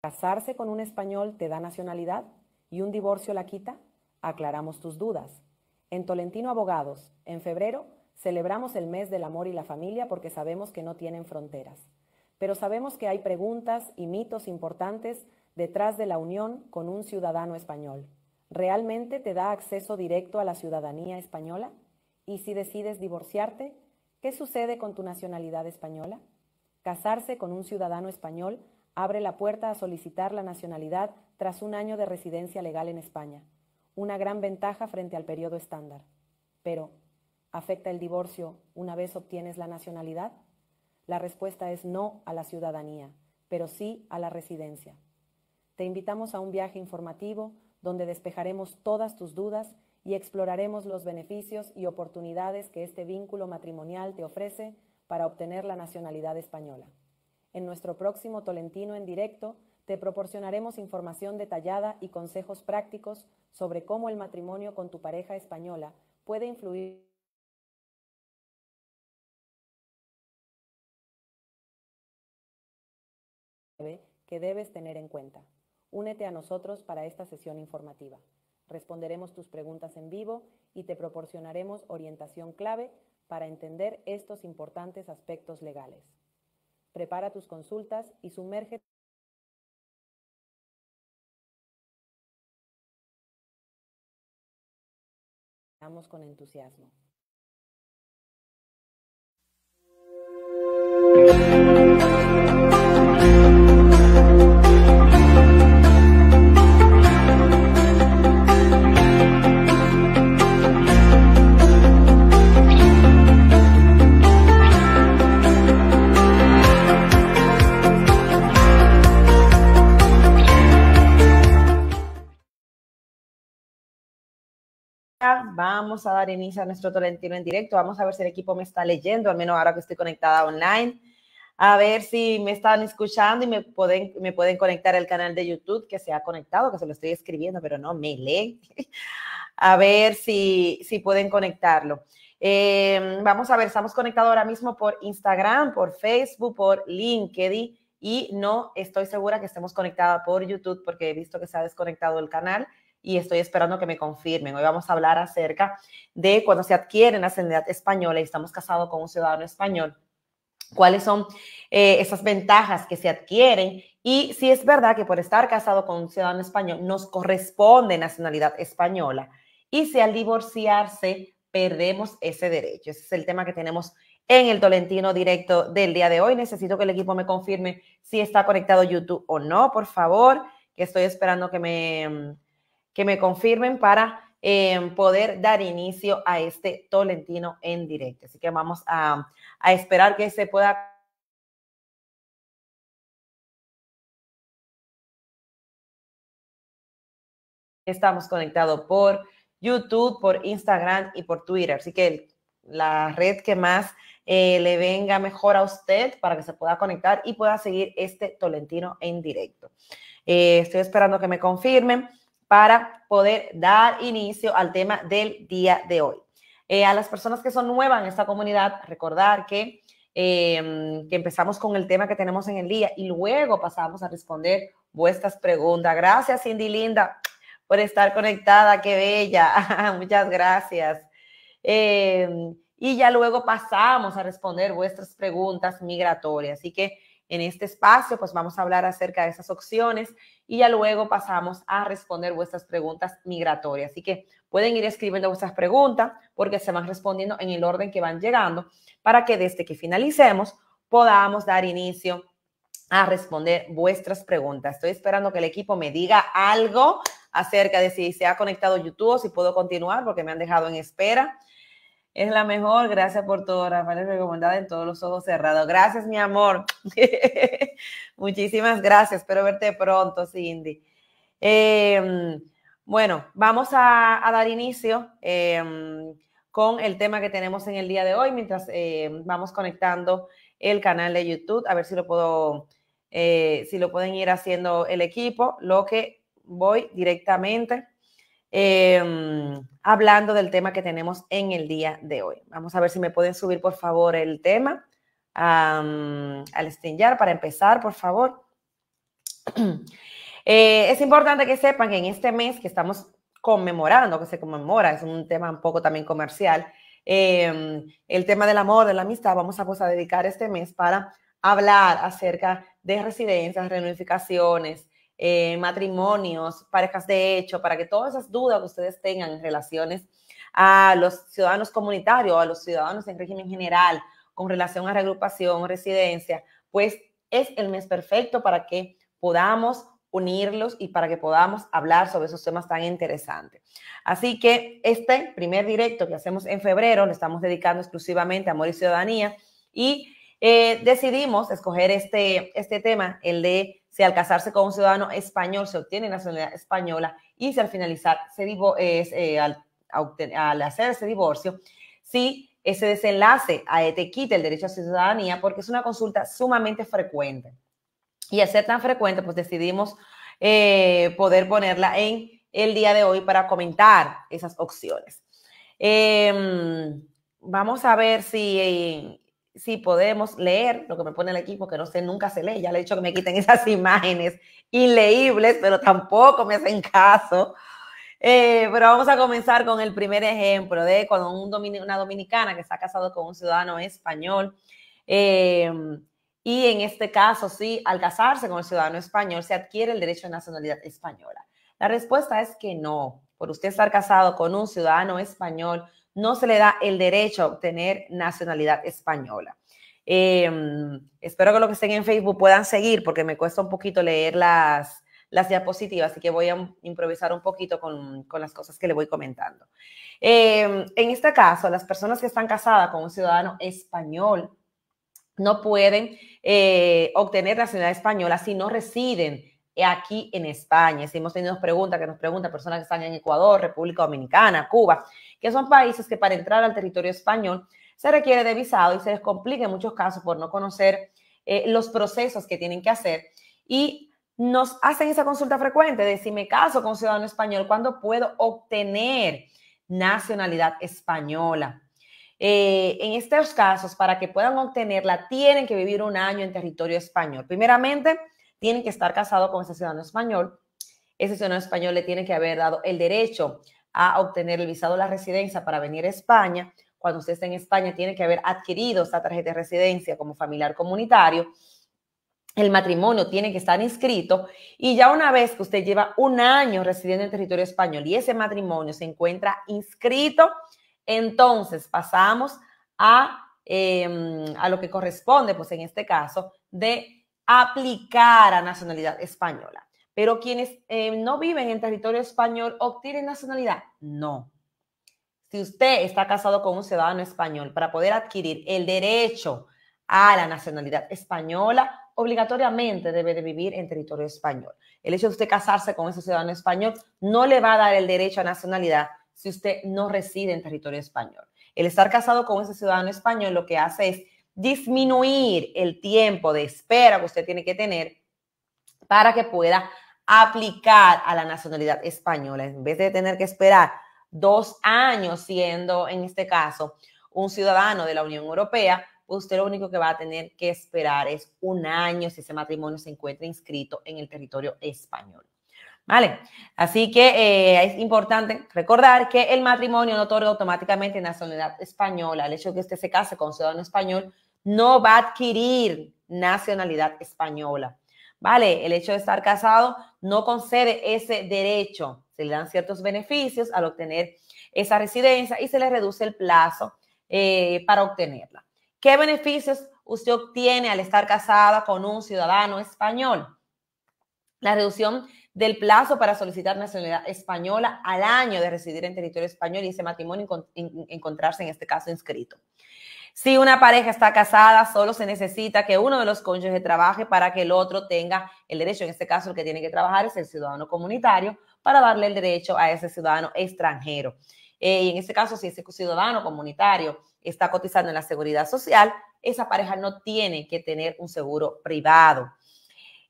¿Casarse con un español te da nacionalidad y un divorcio la quita? Aclaramos tus dudas. En Tolentino Abogados, en febrero, celebramos el mes del amor y la familia porque sabemos que no tienen fronteras. Pero sabemos que hay preguntas y mitos importantes detrás de la unión con un ciudadano español. ¿Realmente te da acceso directo a la ciudadanía española? ¿Y si decides divorciarte? ¿Qué sucede con tu nacionalidad española? Casarse con un ciudadano español abre la puerta a solicitar la nacionalidad tras un año de residencia legal en España, una gran ventaja frente al periodo estándar. Pero, ¿afecta el divorcio una vez obtienes la nacionalidad? La respuesta es no a la ciudadanía, pero sí a la residencia. Te invitamos a un viaje informativo donde despejaremos todas tus dudas y exploraremos los beneficios y oportunidades que este vínculo matrimonial te ofrece para obtener la nacionalidad española. En nuestro próximo Tolentino en directo te proporcionaremos información detallada y consejos prácticos sobre cómo el matrimonio con tu pareja española puede influir en que debes tener en cuenta. Únete a nosotros para esta sesión informativa. Responderemos tus preguntas en vivo y te proporcionaremos orientación clave para entender estos importantes aspectos legales. Prepara tus consultas y sumérgete con entusiasmo. vamos a dar inicio a nuestro Tolentino en directo. Vamos a ver si el equipo me está leyendo, al menos ahora que estoy conectada online. A ver si me están escuchando y me pueden, me pueden conectar al canal de YouTube que se ha conectado, que se lo estoy escribiendo, pero no me lee, a ver si, si pueden conectarlo. Em, vamos a ver, estamos conectados ahora mismo por Instagram, por Facebook, por LinkedIn y no estoy segura que estemos conectada por YouTube porque he visto que se ha desconectado el canal y estoy esperando que me confirmen. Hoy vamos a hablar acerca de cuando se adquiere nacionalidad española y estamos casados con un ciudadano español, cuáles son eh, esas ventajas que se adquieren y si es verdad que por estar casado con un ciudadano español nos corresponde nacionalidad española y si al divorciarse perdemos ese derecho. Ese es el tema que tenemos en el Tolentino directo del día de hoy. Necesito que el equipo me confirme si está conectado YouTube o no, por favor, que estoy esperando que me mm, que me confirmen para em, poder dar inicio a este Tolentino en directo. Así que vamos a, esperar que se pueda Estamos conectados por YouTube, por Instagram y por Twitter. Así que la red que más eh, le venga mejor a usted para que se pueda conectar y pueda seguir este Tolentino en directo. Eh, estoy esperando que me confirmen para poder dar inicio al tema del día de hoy. Eh, a las personas que son nuevas en esta comunidad, recordar que, em, que empezamos con el tema que tenemos en el día y luego pasamos a responder vuestras preguntas. Gracias, Cindy Linda, por estar conectada, qué bella. Muchas gracias. Em, y ya luego pasamos a responder vuestras preguntas migratorias. Así que en este espacio, pues vamos a hablar acerca de esas opciones y ya luego pasamos a responder vuestras preguntas migratorias. Así que pueden ir escribiendo vuestras preguntas porque se van respondiendo en el orden que van llegando para que desde que finalicemos podamos dar inicio a responder vuestras preguntas. Estoy esperando que el equipo me diga algo acerca de si se ha conectado YouTube o si puedo continuar porque me han dejado en espera es la mejor. Gracias por todo, Rafael, es recomendada en todos los ojos cerrados. Gracias, mi amor. Muchísimas gracias. Espero verte pronto, Cindy. Em, bueno, vamos a, dar inicio em, con el tema que tenemos en el día de hoy, mientras em, vamos conectando el canal de YouTube, a ver si lo puedo, eh, si lo pueden ir haciendo el equipo, lo que voy directamente Em, hablando del tema que tenemos en el día de hoy. Vamos a ver si me pueden subir, por favor, el tema al estrellar, para empezar, por favor. Eh, es importante que sepan que en este mes que estamos conmemorando, que se conmemora, es un tema un poco también comercial, em, el tema del amor, de la amistad, vamos a, pues, a dedicar este mes para hablar acerca de residencias, reunificaciones, eh, matrimonios, parejas de hecho, para que todas esas dudas que ustedes tengan en relaciones a los ciudadanos comunitarios, a los ciudadanos en régimen general, con relación a reagrupación, residencia, pues es el mes perfecto para que podamos unirlos y para que podamos hablar sobre esos temas tan interesantes. Así que este primer directo que hacemos en febrero lo estamos dedicando exclusivamente a amor y ciudadanía y eh, decidimos escoger este, este tema, el de si al casarse con un ciudadano español se obtiene nacionalidad española y si al finalizar se eh, al, hacer ese divorcio, si ese desenlace e, te quita el derecho a ciudadanía porque es una consulta sumamente frecuente. Y al ser tan frecuente, pues decidimos eh, poder ponerla en el día de hoy para comentar esas opciones. Em, vamos a ver si eh, si podemos leer lo que me pone el equipo, que no sé, nunca se lee. Ya le he dicho que me quiten esas imágenes inleíbles, pero tampoco me hacen caso. Eh, pero vamos a comenzar con el primer ejemplo de cuando una dominicana que está casado con un ciudadano español, eh, y en este caso, sí, al casarse con el ciudadano español, se adquiere el derecho de nacionalidad española. La respuesta es que no. Por usted estar casado con un ciudadano español, no se le da el derecho a obtener nacionalidad española. Em, espero que los que estén en Facebook puedan seguir porque me cuesta un poquito leer las, las diapositivas, así que voy a improvisar un poquito con, las cosas que le voy comentando. Em, en este caso, las personas que están casadas con un ciudadano español no pueden eh, obtener nacionalidad española si no residen aquí en España. Si hemos tenido preguntas que nos preguntan personas que están en Ecuador, República Dominicana, Cuba, que son países que para entrar al territorio español se requiere de visado y se les complica en muchos casos por no conocer eh, los procesos que tienen que hacer. Y nos hacen esa consulta frecuente de si me caso con ciudadano español, ¿cuándo puedo obtener nacionalidad española? Eh, en estos casos, para que puedan obtenerla, tienen que vivir un año en territorio español. Primeramente, tienen que estar casados con ese ciudadano español. Ese ciudadano español le tiene que haber dado el derecho a obtener el visado de la residencia para venir a España. Cuando usted está en España, tiene que haber adquirido esta tarjeta de residencia como familiar comunitario. El matrimonio tiene que estar inscrito y ya una vez que usted lleva un año residiendo en territorio español y ese matrimonio se encuentra inscrito, entonces pasamos a, em, a lo que corresponde, pues en este caso, de aplicar a nacionalidad española. Pero quienes eh, no viven en territorio español obtienen nacionalidad. No. Si usted está casado con un ciudadano español para poder adquirir el derecho a la nacionalidad española, obligatoriamente debe de vivir en territorio español. El hecho de usted casarse con ese ciudadano español no le va a dar el derecho a nacionalidad si usted no reside en territorio español. El estar casado con ese ciudadano español lo que hace es disminuir el tiempo de espera que usted tiene que tener para que pueda aplicar a la nacionalidad española, en vez de tener que esperar dos años siendo, en este caso, un ciudadano de la Unión Europea, pues usted lo único que va a tener que esperar es un año si ese matrimonio se encuentra inscrito en el territorio español. ¿Vale? Así que eh, es importante recordar que el matrimonio no otorga automáticamente nacionalidad española. El hecho de que usted se case con ciudadano español no va a adquirir nacionalidad española. ¿vale? El hecho de estar casado no concede ese derecho. Se le dan ciertos beneficios al obtener esa residencia y se le reduce el plazo eh, para obtenerla. ¿Qué beneficios usted obtiene al estar casada con un ciudadano español? La reducción del plazo para solicitar nacionalidad española al año de residir en territorio español y ese matrimonio encontrarse en este caso inscrito. Si una pareja está casada, solo se necesita que uno de los cónyuges trabaje para que el otro tenga el derecho. En este caso, el que tiene que trabajar es el ciudadano comunitario para darle el derecho a ese ciudadano extranjero. Eh, y en este caso, si ese ciudadano comunitario está cotizando en la seguridad social, esa pareja no tiene que tener un seguro privado.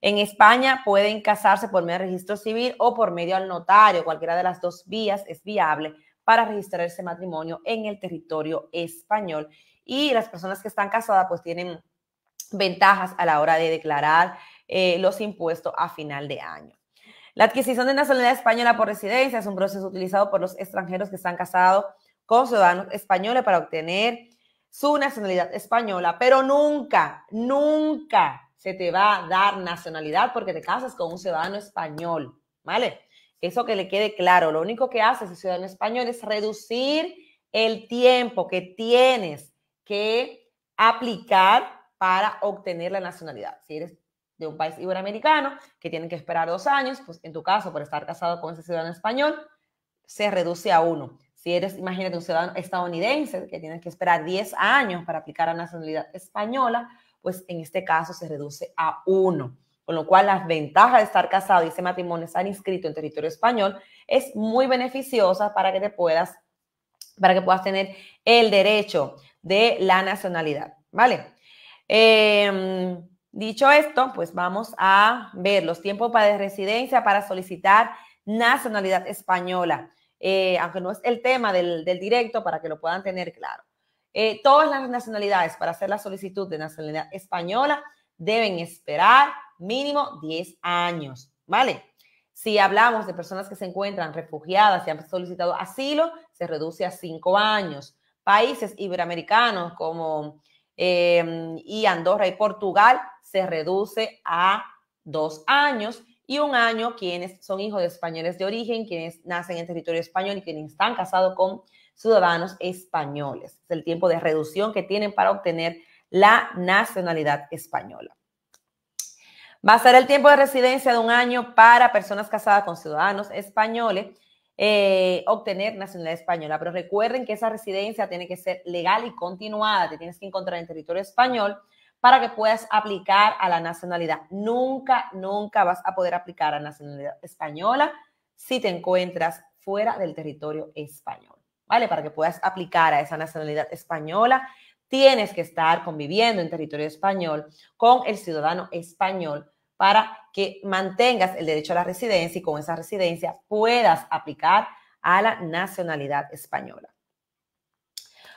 En España pueden casarse por medio de registro civil o por medio al notario. Cualquiera de las dos vías es viable para registrar ese matrimonio en el territorio español y las personas que están casadas pues tienen ventajas a la hora de declarar eh, los impuestos a final de año. La adquisición de nacionalidad española por residencia es un proceso utilizado por los extranjeros que están casados con ciudadanos españoles para obtener su nacionalidad española, pero nunca, nunca se te va a dar nacionalidad porque te casas con un ciudadano español, ¿vale? Eso que le quede claro, lo único que hace ese ciudadano español es reducir el tiempo que tienes que aplicar para obtener la nacionalidad. Si eres de un país iberoamericano, que tienen que esperar dos años, pues en tu caso, por estar casado con ese ciudadano español, se reduce a uno. Si eres, imagínate, un ciudadano estadounidense, que tienes que esperar 10 años para aplicar a la nacionalidad española, pues en este caso se reduce a uno. Con lo cual, las ventajas de estar casado y ese matrimonio estar inscrito en territorio español es muy beneficiosa para que te puedas, para que puedas tener el derecho de la nacionalidad, ¿vale? Em, dicho esto, pues vamos a ver los tiempos de residencia para solicitar nacionalidad española, eh, aunque no es el tema del, directo para que lo puedan tener claro. Eh, todas las nacionalidades para hacer la solicitud de nacionalidad española deben esperar mínimo 10 años, ¿vale? Si hablamos de personas que se encuentran refugiadas y han solicitado asilo, se reduce a 5 años países iberoamericanos como em, y Andorra y Portugal se reduce a dos años y un año quienes son hijos de españoles de origen, quienes nacen en territorio español y quienes están casados con ciudadanos españoles. Es el tiempo de reducción que tienen para obtener la nacionalidad española. Va a ser el tiempo de residencia de un año para personas casadas con ciudadanos españoles eh, obtener nacionalidad española. Pero recuerden que esa residencia tiene que ser legal y continuada, te tienes que encontrar en territorio español para que puedas aplicar a la nacionalidad. Nunca, nunca vas a poder aplicar a nacionalidad española si te encuentras fuera del territorio español, ¿vale? Para que puedas aplicar a esa nacionalidad española, tienes que estar conviviendo en territorio español con el ciudadano español para que mantengas el derecho a la residencia y con esa residencia puedas aplicar a la nacionalidad española.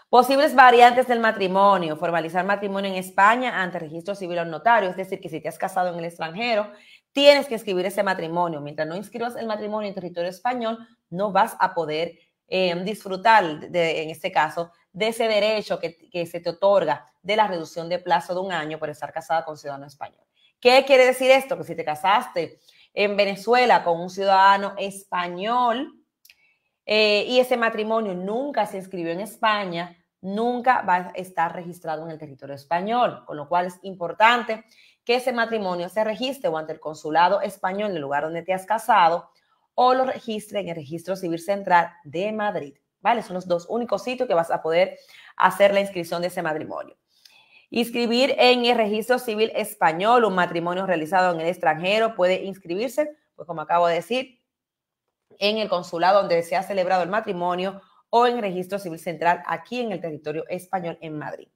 Posibles variantes del matrimonio. Formalizar matrimonio en España ante registro civil o notario. Es decir, que si te has casado en el extranjero, tienes que escribir ese matrimonio. Mientras no inscribas el matrimonio en territorio español, no vas a poder em, disfrutar, en este caso, de ese derecho que, que se te otorga de la reducción de plazo de un año por estar casada con ciudadano español. ¿Qué quiere decir esto? Que si te casaste en Venezuela con un ciudadano español eh, y ese matrimonio nunca se inscribió en España, nunca va a estar registrado en el territorio español, con lo cual es importante que ese matrimonio se registre o ante el consulado español en el lugar donde te has casado o lo registre en el Registro Civil Central de Madrid. ¿Vale? Son los dos únicos sitios que vas a poder hacer la inscripción de ese matrimonio. Inscribir en el registro civil español un matrimonio realizado en el extranjero puede inscribirse, pues como acabo de decir, en el consulado donde se ha celebrado el matrimonio o en el registro civil central aquí en el territorio español en Madrid.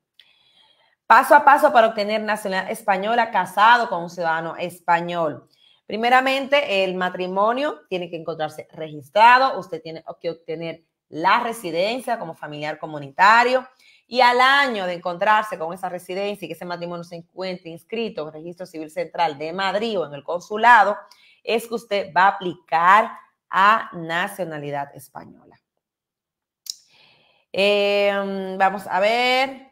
Paso a paso para obtener nacionalidad española casado con un ciudadano español. Primeramente, el matrimonio tiene que encontrarse registrado, usted tiene que obtener la residencia como familiar comunitario, y al año de encontrarse con esa residencia y que ese matrimonio se encuentre inscrito en el Registro Civil Central de Madrid o en el consulado, es que usted va a aplicar a nacionalidad española. Em, vamos a ver,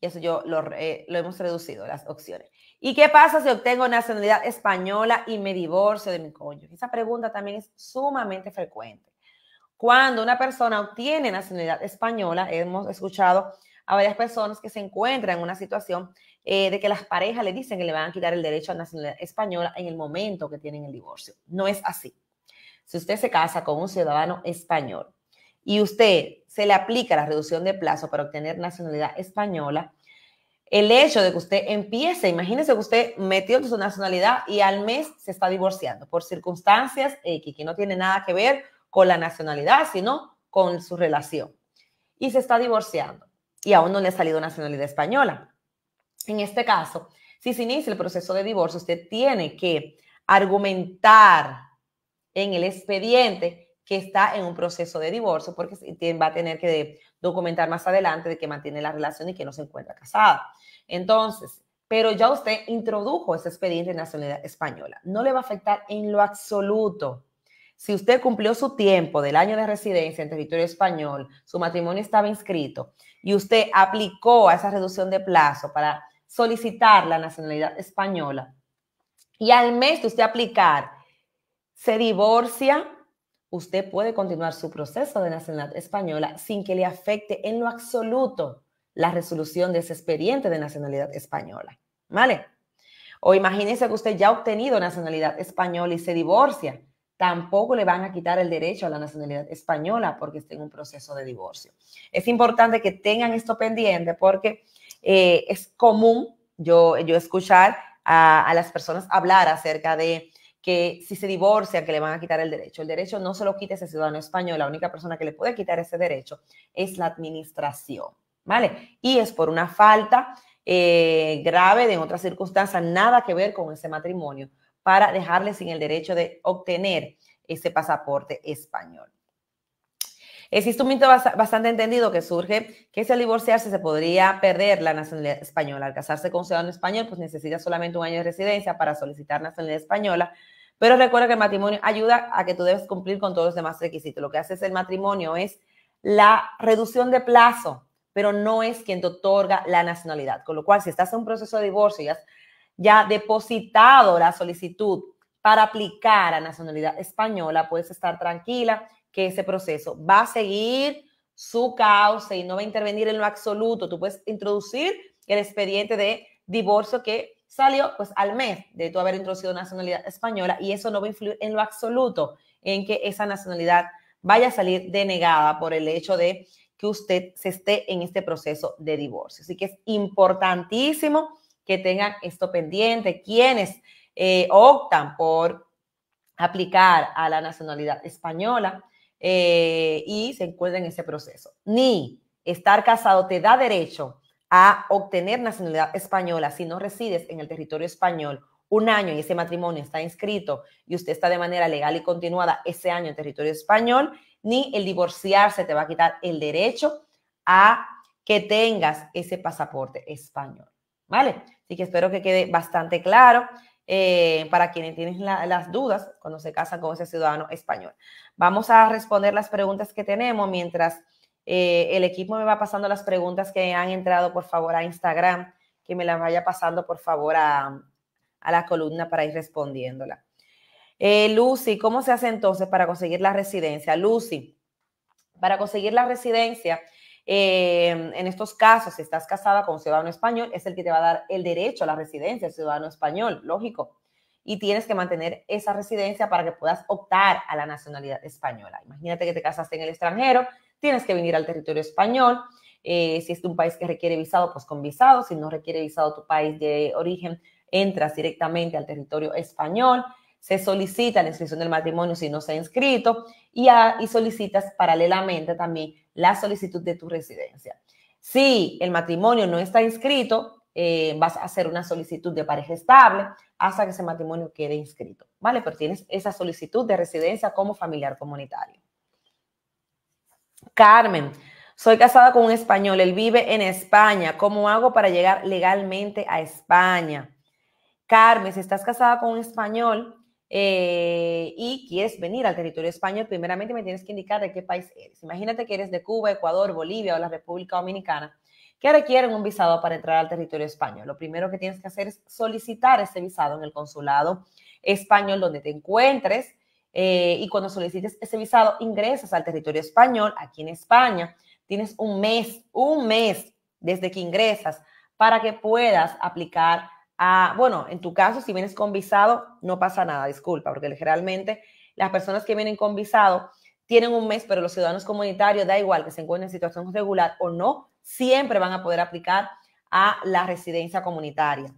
eso yo lo, eh, lo hemos reducido, las opciones. ¿Y qué pasa si obtengo nacionalidad española y me divorcio de mi cónyuge? Esa pregunta también es sumamente frecuente. Cuando una persona obtiene nacionalidad española, hemos escuchado a varias personas que se encuentran en una situación eh, de que las parejas le dicen que le van a quitar el derecho a nacionalidad española en el momento que tienen el divorcio. No es así. Si usted se casa con un ciudadano español y usted se le aplica la reducción de plazo para obtener nacionalidad española, el hecho de que usted empiece, imagínese que usted metió su nacionalidad y al mes se está divorciando por circunstancias X, que no tiene nada que ver con la nacionalidad, sino con su relación. Y se está divorciando y aún no le ha salido nacionalidad española. En este caso, si se inicia el proceso de divorcio, usted tiene que argumentar en el expediente que está en un proceso de divorcio, porque va a tener que documentar más adelante de que mantiene la relación y que no se encuentra casada. Entonces, pero ya usted introdujo ese expediente de nacionalidad española. No le va a afectar en lo absoluto si usted cumplió su tiempo del año de residencia en territorio español, su matrimonio estaba inscrito y usted aplicó a esa reducción de plazo para solicitar la nacionalidad española y al mes de usted aplicar se divorcia, usted puede continuar su proceso de nacionalidad española sin que le afecte en lo absoluto la resolución de ese expediente de nacionalidad española. ¿Vale? O imagínese que usted ya ha obtenido nacionalidad española y se divorcia tampoco le van a quitar el derecho a la nacionalidad española porque esté en un proceso de divorcio. Es importante que tengan esto pendiente porque eh, es común yo, escuchar a, las personas hablar acerca de que si se divorcia que le van a quitar el derecho. El derecho no se lo quita ese ciudadano español, la única persona que le puede quitar ese derecho es la administración, ¿vale? Y es por una falta eh, grave, de otra otras nada que ver con ese matrimonio, para dejarles sin el derecho de obtener ese pasaporte español. Existe un mito bastante entendido que surge que si al divorciarse se podría perder la nacionalidad española. Al casarse con un ciudadano español, pues necesita solamente un año de residencia para solicitar nacionalidad española. Pero recuerda que el matrimonio ayuda a que tú debes cumplir con todos los demás requisitos. Lo que hace es el matrimonio es la reducción de plazo, pero no es quien te otorga la nacionalidad. Con lo cual, si estás en un proceso de divorcio y ya depositado la solicitud para aplicar a nacionalidad española, puedes estar tranquila que ese proceso va a seguir su cauce y no va a intervenir en lo absoluto. Tú puedes introducir el expediente de divorcio que salió pues al mes de tu haber introducido nacionalidad española y eso no va a influir en lo absoluto en que esa nacionalidad vaya a salir denegada por el hecho de que usted se esté en este proceso de divorcio. Así que es importantísimo que tengan esto pendiente, quienes eh, optan por aplicar a la nacionalidad española eh, y se encuentran en ese proceso. Ni estar casado te da derecho a obtener nacionalidad española si no resides en el territorio español un año y ese matrimonio está inscrito y usted está de manera legal y continuada ese año en territorio español, ni el divorciarse te va a quitar el derecho a que tengas ese pasaporte español. ¿Vale? Así que espero que quede bastante claro eh, para quienes tienen las dudas cuando se casan con ese ciudadano español. Vamos a responder las preguntas que tenemos mientras eh, el equipo me va pasando las preguntas que han entrado, por favor, a Instagram, que me las vaya pasando, por favor, a, la columna para ir respondiéndola. Eh, Lucy, ¿cómo se hace entonces para conseguir la residencia? Lucy, para conseguir la residencia Em, en estos casos, si estás casada con un ciudadano español, es el que te va a dar el derecho a la residencia, el ciudadano español, lógico. Y tienes que mantener esa residencia para que puedas optar a la nacionalidad española. Imagínate que te casaste en el extranjero, tienes que venir al territorio español. Eh, si es un país que requiere visado, pues con visado. Si no requiere visado tu país de origen, entras directamente al territorio español. Se solicita la inscripción del matrimonio si no se ha inscrito y, solicitas paralelamente también la solicitud de tu residencia. Si el matrimonio no está inscrito, eh, vas a hacer una solicitud de pareja estable hasta que ese matrimonio quede inscrito, ¿vale? Pero tienes esa solicitud de residencia como familiar comunitario. Carmen, soy casada con un español, él vive en España. ¿Cómo hago para llegar legalmente a España? Carmen, si estás casada con un español, eh, y quieres venir al territorio español, primeramente me tienes que indicar de qué país eres. Imagínate que eres de Cuba, Ecuador, Bolivia o la República Dominicana, que requieren un visado para entrar al territorio español. Lo primero que tienes que hacer es solicitar ese visado en el consulado español donde te encuentres. Eh, y cuando solicites ese visado, ingresas al territorio español, aquí en España. Tienes un mes, un mes desde que ingresas para que puedas aplicar Ah, bueno, en tu caso, si vienes con visado, no pasa nada, disculpa, porque generalmente las personas que vienen con visado tienen un mes, pero los ciudadanos comunitarios, da igual que se encuentren en situación regular o no, siempre van a poder aplicar a la residencia comunitaria.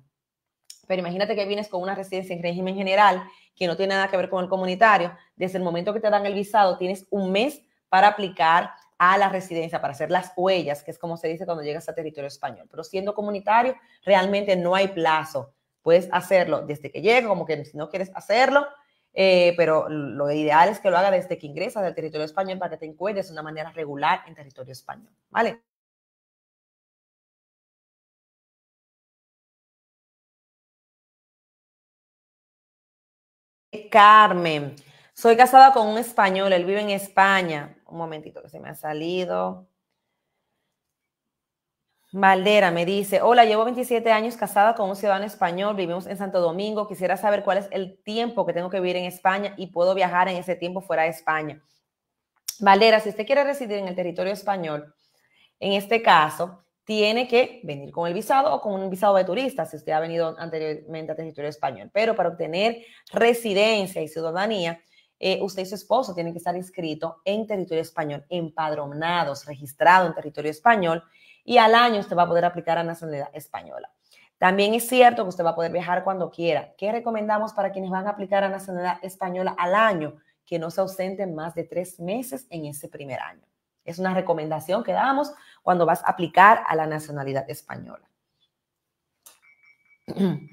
Pero imagínate que vienes con una residencia en régimen general que no tiene nada que ver con el comunitario. Desde el momento que te dan el visado, tienes un mes para aplicar a la residencia para hacer las huellas, que es como se dice cuando llegas a territorio español. Pero siendo comunitario, realmente no hay plazo. Puedes hacerlo desde que llega, como que si no quieres hacerlo, eh, pero lo ideal es que lo haga desde que ingresas al territorio español para que te encuentres de una manera regular en territorio español. ¿Vale? Carmen, soy casada con un español, él vive en España un momentito que se me ha salido. Valdera me dice, hola, llevo 27 años casada con un ciudadano español, vivimos en Santo Domingo, quisiera saber cuál es el tiempo que tengo que vivir en España y puedo viajar en ese tiempo fuera de España. Valdera, si usted quiere residir en el territorio español, en este caso, tiene que venir con el visado o con un visado de turista, si usted ha venido anteriormente al territorio español. Pero para obtener residencia y ciudadanía, eh, usted y su esposo tienen que estar inscritos en territorio español, empadronados, registrado en territorio español, y al año usted va a poder aplicar a nacionalidad española. También es cierto que usted va a poder viajar cuando quiera. ¿Qué recomendamos para quienes van a aplicar a nacionalidad española al año? Que no se ausenten más de tres meses en ese primer año. Es una recomendación que damos cuando vas a aplicar a la nacionalidad española.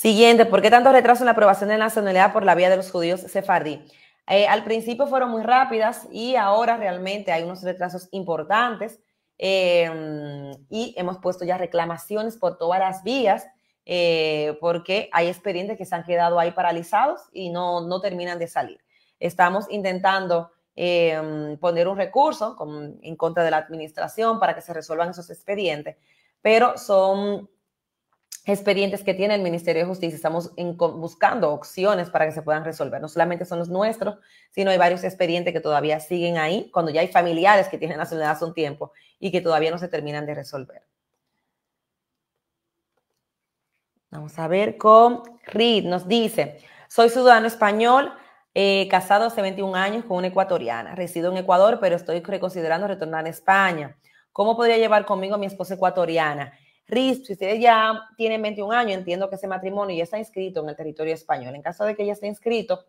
Siguiente, ¿por qué tanto retraso en la aprobación de nacionalidad por la vía de los judíos sefardí? Eh, al principio fueron muy rápidas y ahora realmente hay unos retrasos importantes eh, y hemos puesto ya reclamaciones por todas las vías eh, porque hay expedientes que se han quedado ahí paralizados y no, no terminan de salir. Estamos intentando poner un recurso en contra de la administración para que se resuelvan esos expedientes, pero son expedientes que tiene el Ministerio de Justicia. Estamos buscando opciones para que se puedan resolver. No solamente son los nuestros, sino hay varios expedientes que todavía siguen ahí, cuando ya hay familiares que tienen nacionalidad hace un tiempo y que todavía no se terminan de resolver. Vamos a ver con Reed. Nos dice, soy ciudadano español, eh, casado hace 21 años con una ecuatoriana. Resido en Ecuador, pero estoy reconsiderando retornar a España. ¿Cómo podría llevar conmigo a mi esposa ecuatoriana? Ris, si usted ya tiene 21 años, entiendo que ese matrimonio ya está inscrito en el territorio español. En caso de que ya esté inscrito,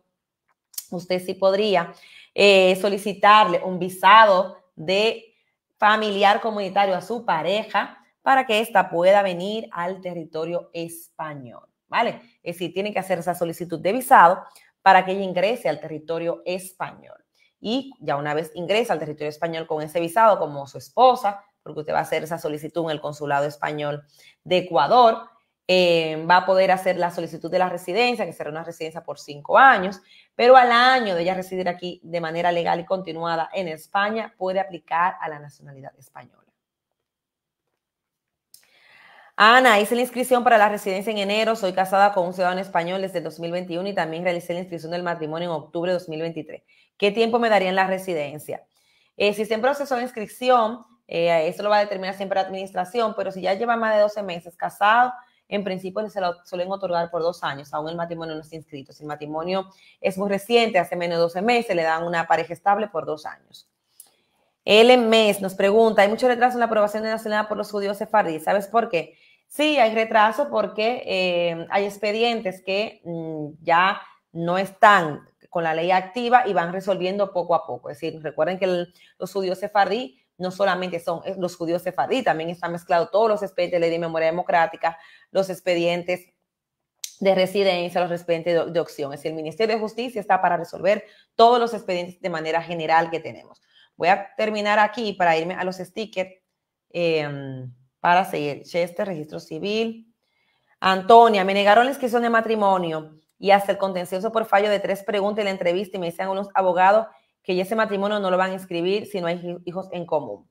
usted sí podría eh, solicitarle un visado de familiar comunitario a su pareja para que ésta pueda venir al territorio español. ¿Vale? Es decir, tiene que hacer esa solicitud de visado para que ella ingrese al territorio español. Y ya una vez ingresa al territorio español con ese visado como su esposa, porque usted va a hacer esa solicitud en el Consulado Español de Ecuador. Eh, va a poder hacer la solicitud de la residencia, que será una residencia por cinco años, pero al año de ella residir aquí de manera legal y continuada en España, puede aplicar a la nacionalidad española. Ana, hice la inscripción para la residencia en enero. Soy casada con un ciudadano español desde 2021 y también realicé la inscripción del matrimonio en octubre de 2023. ¿Qué tiempo me daría en la residencia? Eh, si eh, en proceso de inscripción, eh, eso lo va a determinar siempre la administración, pero si ya lleva más de 12 meses casado, en principio se lo suelen otorgar por dos años, aún el matrimonio no está inscrito. Si el matrimonio es muy reciente, hace menos de 12 meses, le dan una pareja estable por dos años. El Mes nos pregunta, ¿hay mucho retraso en la aprobación de nacionalidad por los judíos sefardí? ¿Sabes por qué? Sí, hay retraso porque eh, hay expedientes que mm, ya no están con la ley activa y van resolviendo poco a poco. Es decir, recuerden que los judíos sefardí no solamente son eh, los judíos sefardí, también está mezclado todos los expedientes de de memoria democrática, los expedientes de residencia, los expedientes de, opciones. el Ministerio de Justicia está para resolver todos los expedientes de manera general que tenemos. Voy a terminar aquí para irme a los stickers em, para seguir. Este registro civil. Antonia, me negaron la inscripción de matrimonio y hasta el contencioso por fallo de tres preguntas en la entrevista y me dicen unos abogados que ese matrimonio no lo van a inscribir si no hay hijos en común.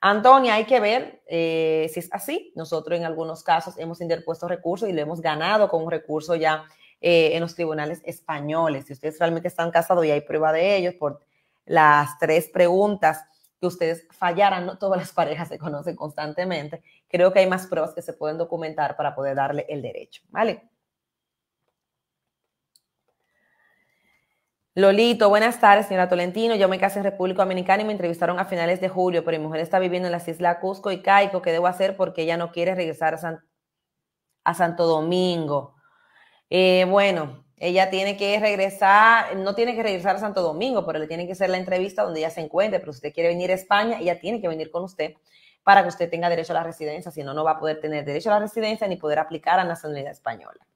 Antonia, hay que ver eh, si es así. Nosotros en algunos casos hemos interpuesto recursos y lo hemos ganado con un recurso ya eh, en los tribunales españoles. Si ustedes realmente están casados y hay prueba de ellos por las tres preguntas que ustedes fallaran, no todas las parejas se conocen constantemente, creo que hay más pruebas que se pueden documentar para poder darle el derecho, ¿vale? Lolito, buenas tardes, señora Tolentino. Yo me casé en República Dominicana y me entrevistaron a finales de julio, pero mi mujer está viviendo en las islas Cusco y Caico. ¿Qué debo hacer? Porque ella no quiere regresar a, Santo Domingo. Eh, bueno, ella tiene que regresar, no tiene que regresar a Santo Domingo, pero le tiene que hacer la entrevista donde ella se encuentre. Pero si usted quiere venir a España, ella tiene que venir con usted para que usted tenga derecho a la residencia. Si no, no va a poder tener derecho a la residencia ni poder aplicar a nacionalidad española,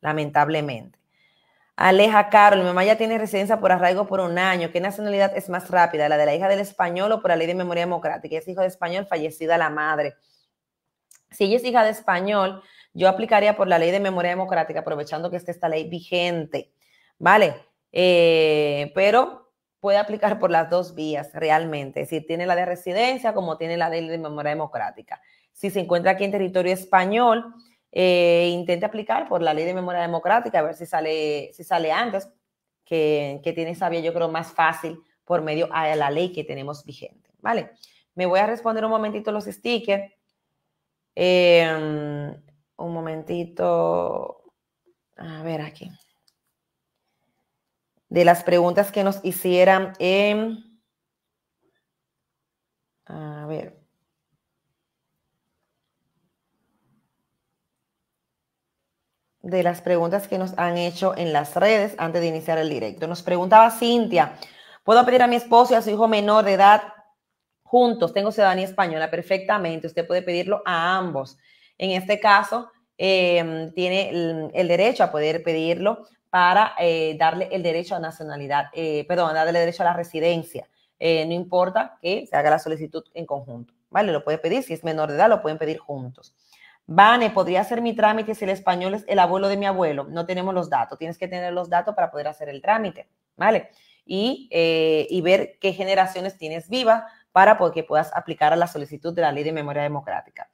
lamentablemente. Aleja Carol, mi mamá ya tiene residencia por arraigo por un año. ¿Qué nacionalidad es más rápida, la de la hija del español o por la ley de memoria democrática? Es hijo de español, fallecida la madre. Si ella es hija de español, yo aplicaría por la ley de memoria democrática, aprovechando que esté esta ley vigente, ¿vale? Eh, pero puede aplicar por las dos vías realmente, si tiene la de residencia como tiene la ley de memoria democrática. Si se encuentra aquí en territorio español, eh, intente aplicar por la ley de memoria democrática, a ver si sale, si sale antes, que, tiene esa yo creo, más fácil por medio a la ley que tenemos vigente. ¿Vale? Me voy a responder un momentito los stickers. Em, un momentito. A ver aquí. De las preguntas que nos hicieran A ver. de las preguntas que nos han hecho en las redes antes de iniciar el directo. Nos preguntaba Cintia, ¿puedo pedir a mi esposo y a su hijo menor de edad juntos? Tengo ciudadanía española, perfectamente. Usted puede pedirlo a ambos. En este caso, eh, tiene el, derecho a poder pedirlo para eh, darle el derecho a nacionalidad, eh, perdón, darle derecho a la residencia. no importa que se haga la solicitud en conjunto, ¿vale? Lo puede pedir, si es menor de edad, lo pueden pedir juntos. Vane, podría hacer mi trámite si el español es el abuelo de mi abuelo. No tenemos los datos. Tienes que tener los datos para poder hacer el trámite, ¿vale? Y, eh, ver qué generaciones tienes viva para que puedas aplicar a la solicitud de la ley de memoria democrática.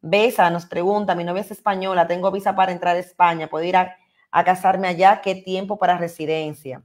Besa nos pregunta, mi novia es española, tengo visa para entrar a España, ¿puedo ir a, casarme allá? ¿Qué tiempo para residencia?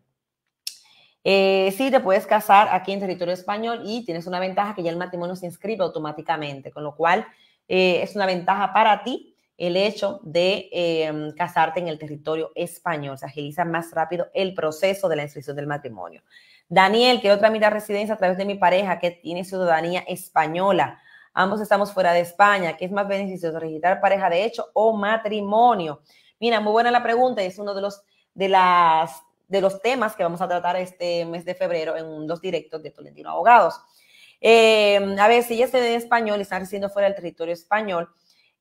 Eh, sí, te puedes casar aquí en territorio español y tienes una ventaja que ya el matrimonio se inscribe automáticamente, con lo cual eh, es una ventaja para ti el hecho de em, casarte en el territorio español. Se agiliza más rápido el proceso de la inscripción del matrimonio. Daniel, quiero tramitar residencia a través de mi pareja que tiene ciudadanía española. Ambos estamos fuera de España. ¿Qué es más beneficioso, registrar pareja de hecho o matrimonio? Mira, muy buena la pregunta. Es uno de los, de las, de los temas que vamos a tratar este mes de febrero en los directos de Tolentino Abogados. Em, a ver, si ya se ve español y están residiendo fuera del territorio español,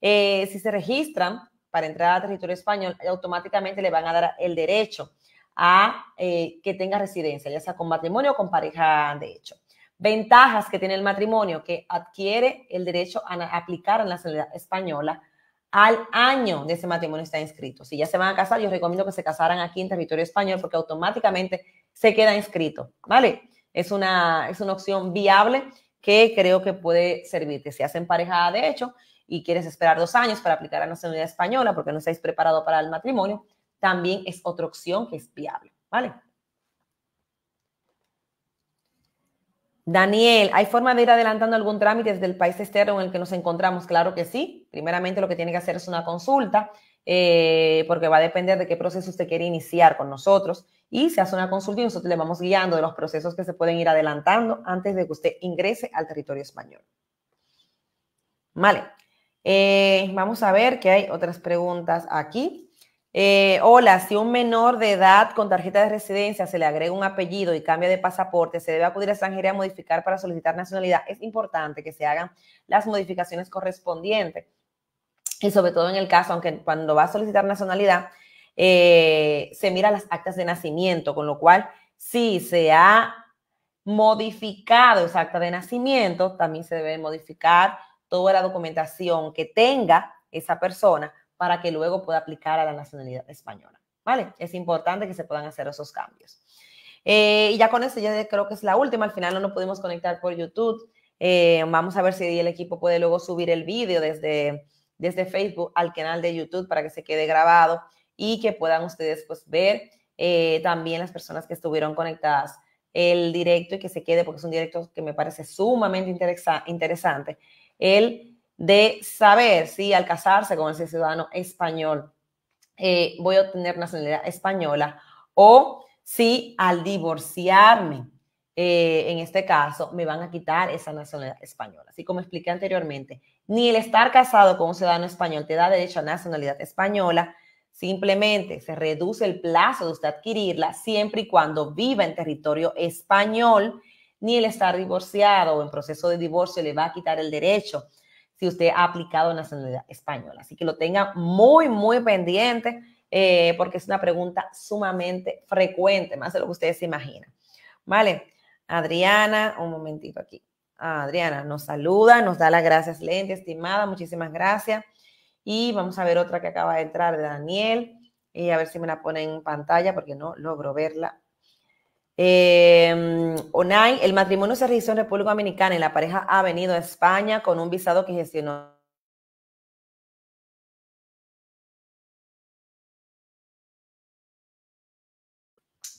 eh, si se registran para entrar al territorio español, eh, automáticamente le van a dar el derecho a eh, que tenga residencia, ya sea con matrimonio o con pareja de hecho. Ventajas que tiene el matrimonio, que adquiere el derecho a aplicar en la nacionalidad española al año de ese matrimonio está inscrito. Si ya se van a casar, yo recomiendo que se casaran aquí en territorio español porque automáticamente se queda inscrito, ¿vale? es una, es una opción viable que creo que puede servirte. Si hacen pareja de hecho y quieres esperar dos años para aplicar a la nacionalidad española porque no estáis preparado para el matrimonio, también es otra opción que es viable, ¿vale? Daniel, ¿hay forma de ir adelantando algún trámite desde el país externo en el que nos encontramos? Claro que sí. Primeramente lo que tiene que hacer es una consulta eh, porque va a depender de qué proceso usted quiere iniciar con nosotros. Y se hace una consulta y nosotros le vamos guiando de los procesos que se pueden ir adelantando antes de que usted ingrese al territorio español. Vale, eh, vamos a ver que hay otras preguntas aquí. Eh, hola, si un menor de edad con tarjeta de residencia se le agrega un apellido y cambia de pasaporte, ¿se debe acudir a extranjería a modificar para solicitar nacionalidad? Es importante que se hagan las modificaciones correspondientes y sobre todo en el caso, aunque cuando va a solicitar nacionalidad, eh, se mira las actas de nacimiento, con lo cual, si se ha modificado esa acta de nacimiento, también se debe modificar toda la documentación que tenga esa persona para que luego pueda aplicar a la nacionalidad española. ¿Vale? Es importante que se puedan hacer esos cambios. Eh, y ya con eso, ya creo que es la última. Al final no nos pudimos conectar por YouTube. Eh, vamos a ver si el equipo puede luego subir el vídeo desde desde Facebook al canal de YouTube para que se quede grabado y que puedan ustedes pues ver eh, también las personas que estuvieron conectadas el directo y que se quede porque es un directo que me parece sumamente interesante. El de saber si al casarse con ese ciudadano español eh, voy a obtener nacionalidad española o si al divorciarme, eh, en este caso, me van a quitar esa nacionalidad española. Así como expliqué anteriormente, ni el estar casado con un ciudadano español te da derecho a nacionalidad española, simplemente se reduce el plazo de usted adquirirla siempre y cuando viva en territorio español, ni el estar divorciado o en proceso de divorcio le va a quitar el derecho si usted ha aplicado nacionalidad española. Así que lo tenga muy, muy pendiente eh, porque es una pregunta sumamente frecuente, más de lo que ustedes se imaginan. Vale, Adriana, un momentito aquí. Ah, Adriana. Nos saluda, nos da las gracias, Lente, estimada, muchísimas gracias. Y vamos a ver otra que acaba de entrar de Daniel. Y a ver si me la pone en pantalla porque no logro verla. Eh, Onay, el matrimonio se realizó en República Dominicana y la pareja ha venido a España con un visado que gestionó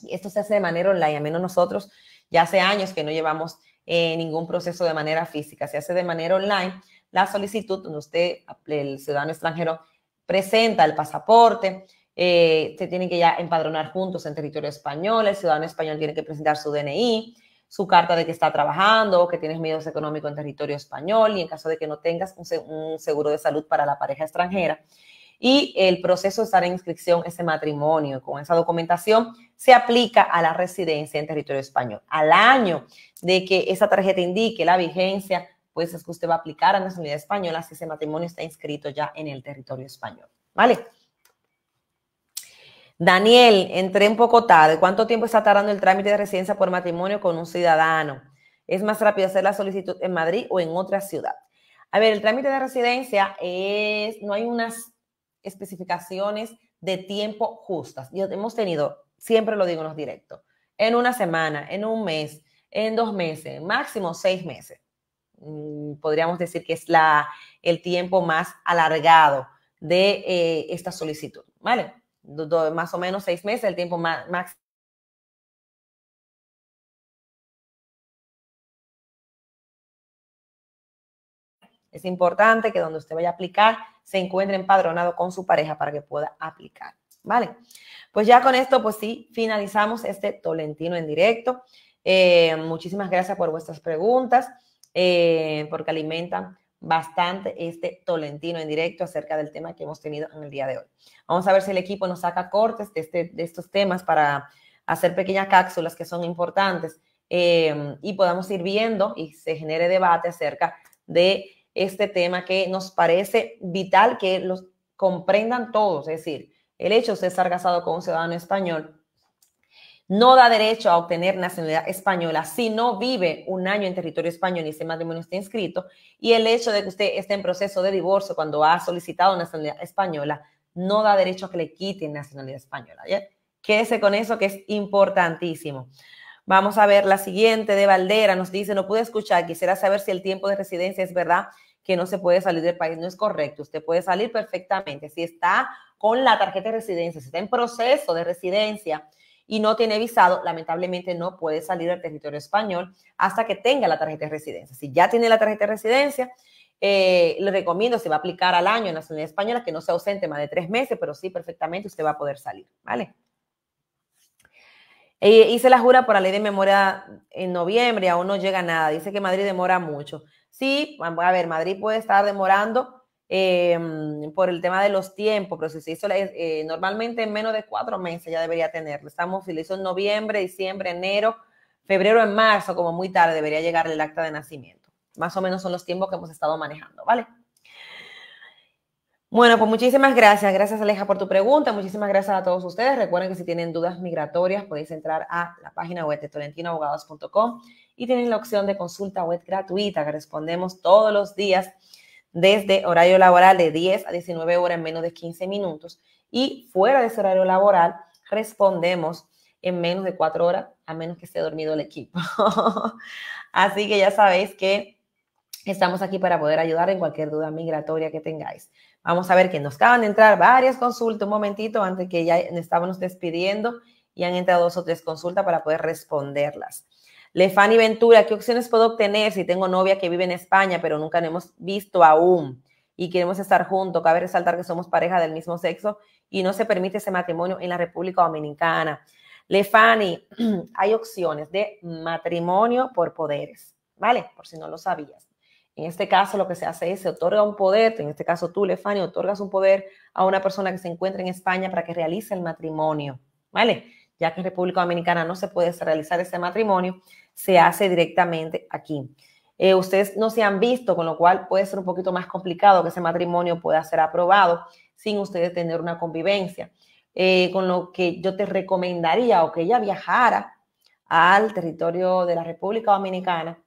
esto se hace de manera online, a menos nosotros ya hace años que no llevamos eh, ningún proceso de manera física, se hace de manera online la solicitud donde usted, el ciudadano extranjero, presenta el pasaporte, eh, se tienen que ya empadronar juntos en territorio español, el ciudadano español tiene que presentar su DNI, su carta de que está trabajando, que tienes medios económicos en territorio español y en caso de que no tengas un, seguro de salud para la pareja extranjera, y el proceso de estar en inscripción ese matrimonio. Con esa documentación se aplica a la residencia en territorio español. Al año de que esa tarjeta indique la vigencia, pues es que usted va a aplicar a la nacionalidad española si ese matrimonio está inscrito ya en el territorio español. ¿Vale? Daniel, entré un poco tarde. ¿Cuánto tiempo está tardando el trámite de residencia por matrimonio con un ciudadano? ¿Es más rápido hacer la solicitud en Madrid o en otra ciudad? A ver, el trámite de residencia es, no hay unas especificaciones de tiempo justas. Yo, hemos tenido, siempre lo digo en los directos, en una semana, en un mes, en dos meses, máximo seis meses. Mm, podríamos decir que es la, el tiempo más alargado de eh, esta solicitud, ¿vale? más o menos seis meses, el tiempo más, máximo. Es importante que donde usted vaya a aplicar se encuentre empadronado con su pareja para que pueda aplicar. ¿Vale? Pues ya con esto, pues sí, finalizamos este Tolentino en directo. Eh, muchísimas gracias por vuestras preguntas, eh, porque alimentan bastante este Tolentino en directo acerca del tema que hemos tenido en el día de hoy. Vamos a ver si el equipo nos saca cortes de, este, estos temas para hacer pequeñas cápsulas que son importantes eh, y podamos ir viendo y se genere debate acerca de este tema que nos parece vital que los comprendan todos. Es decir, el hecho de estar casado con un ciudadano español no da derecho a obtener nacionalidad española si no vive un año en territorio español y ese matrimonio está inscrito. Y el hecho de que usted esté en proceso de divorcio cuando ha solicitado nacionalidad española no da derecho a que le quiten nacionalidad española. ¿ya? Quédese con eso que es importantísimo. Vamos a ver la siguiente de Valdera. Nos dice, no pude escuchar, quisiera saber si el tiempo de residencia es verdad que no se puede salir del país. No es correcto. Usted puede salir perfectamente. Si está con la tarjeta de residencia, si está en proceso de residencia y no tiene visado, lamentablemente no puede salir del territorio español hasta que tenga la tarjeta de residencia. Si ya tiene la tarjeta de residencia, eh, le recomiendo, si va a aplicar al año en la nacionalidad española, que no sea ausente más de tres meses, pero sí perfectamente usted va a poder salir, ¿vale? hice la jura por la ley de memoria en noviembre aún no llega nada. Dice que Madrid demora mucho. Sí, a ver, Madrid puede estar demorando em, por el tema de los tiempos, pero si se hizo eh, eh, normalmente en menos de cuatro meses ya debería tenerlo. Estamos, si lo hizo en noviembre, diciembre, enero, febrero, en marzo, como muy tarde, debería llegar el acta de nacimiento. Más o menos son los tiempos que hemos estado manejando, ¿vale? Bueno, pues muchísimas gracias. Gracias Aleja por tu pregunta. Muchísimas gracias a todos ustedes. Recuerden que si tienen dudas migratorias podéis entrar a la página web de tolentinoabogados.com y tienen la opción de consulta web gratuita que respondemos todos los días desde horario laboral de 10 a 19 horas en menos de 15 minutos y fuera de ese horario laboral respondemos en menos de 4 horas a menos que esté dormido el equipo. Así que ya sabéis que estamos aquí para poder ayudar en cualquier duda migratoria que tengáis. Vamos a ver que nos acaban de entrar varias consultas, un momentito antes que ya estábamos despidiendo y han entrado dos o tres consultas para poder responderlas. Lefani Ventura, ¿qué opciones puedo obtener si tengo novia que vive en España, pero nunca nos hemos visto aún y queremos estar juntos? Cabe resaltar que somos pareja del mismo sexo y no se permite ese matrimonio en la República Dominicana. Lefani, hay opciones de matrimonio por poderes, ¿vale? Por si no lo sabías. En este caso, lo que se hace es se otorga un poder, en este caso tú, Lefani, otorgas un poder a una persona que se encuentra en España para que realice el matrimonio, ¿vale? Ya que en República Dominicana no se puede realizar ese matrimonio, se hace directamente aquí. Eh, ustedes no se han visto, con lo cual puede ser un poquito más complicado que ese matrimonio pueda ser aprobado sin ustedes tener una convivencia. Eh, con lo que yo te recomendaría o que ella viajara al territorio de la República Dominicana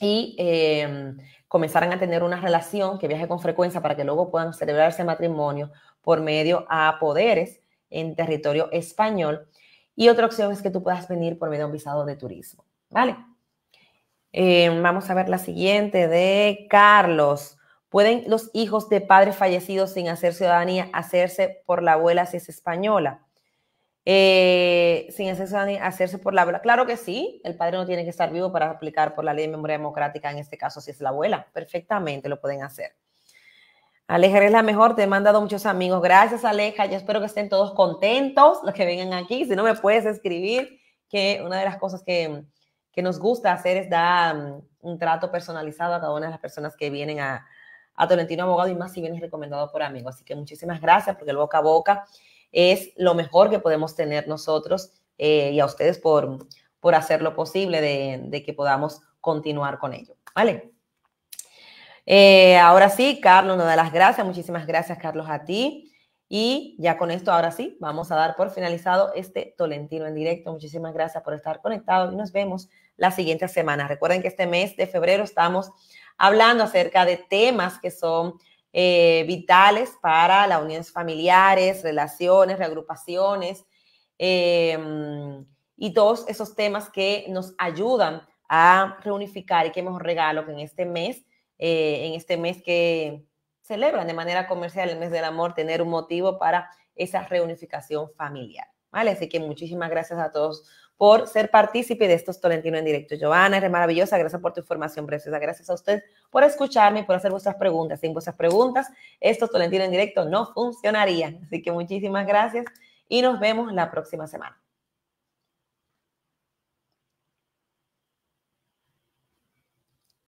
y eh, a tener una relación que viaje con frecuencia para que luego puedan celebrarse matrimonio por medio a poderes en territorio español. Y otra opción es que tú puedas venir por medio de un visado de turismo. ¿Vale? Em, vamos a ver la siguiente de Carlos. ¿Pueden los hijos de padres fallecidos sin hacer ciudadanía hacerse por la abuela si es española? Eh, sin hacerse por la abuela. Claro que sí, el padre no tiene que estar vivo para aplicar por la ley de memoria democrática, en este caso si es la abuela, perfectamente lo pueden hacer. Aleja eres la mejor, te he mandado muchos amigos. Gracias, Aleja. Yo espero que estén todos contentos los que vengan aquí. Si no me puedes escribir, que una de las cosas que, nos gusta hacer es dar mm, un trato personalizado a cada una de las personas que vienen a, a Tolentino Abogado y más si vienes recomendado por amigos. Así que muchísimas gracias porque el boca a boca es lo mejor que podemos tener nosotros eh, y a ustedes por, por hacer lo posible de, que podamos continuar con ello. ¿Vale? Eh, ahora sí, Carlos nos da las gracias. Muchísimas gracias, Carlos, a ti. Y ya con esto, ahora sí, vamos a dar por finalizado este Tolentino en directo. Muchísimas gracias por estar conectado y nos vemos la siguiente semana. Recuerden que este mes de febrero estamos hablando acerca de temas que son eh, vitales para las uniones familiares, relaciones, reagrupaciones eh, y todos esos temas que nos ayudan a reunificar y que hemos regalo que en este mes, eh, en este mes que celebran de manera comercial el mes del amor, tener un motivo para esa reunificación familiar. ¿Vale? Así que muchísimas gracias a todos por ser partícipe de estos Tolentino en directo. Giovanna, eres maravillosa, gracias por tu información preciosa, gracias a ustedes por escucharme y por hacer vuestras preguntas. Sin vuestras preguntas, estos Tolentino en directo no funcionarían. Así que muchísimas gracias y nos vemos la próxima semana.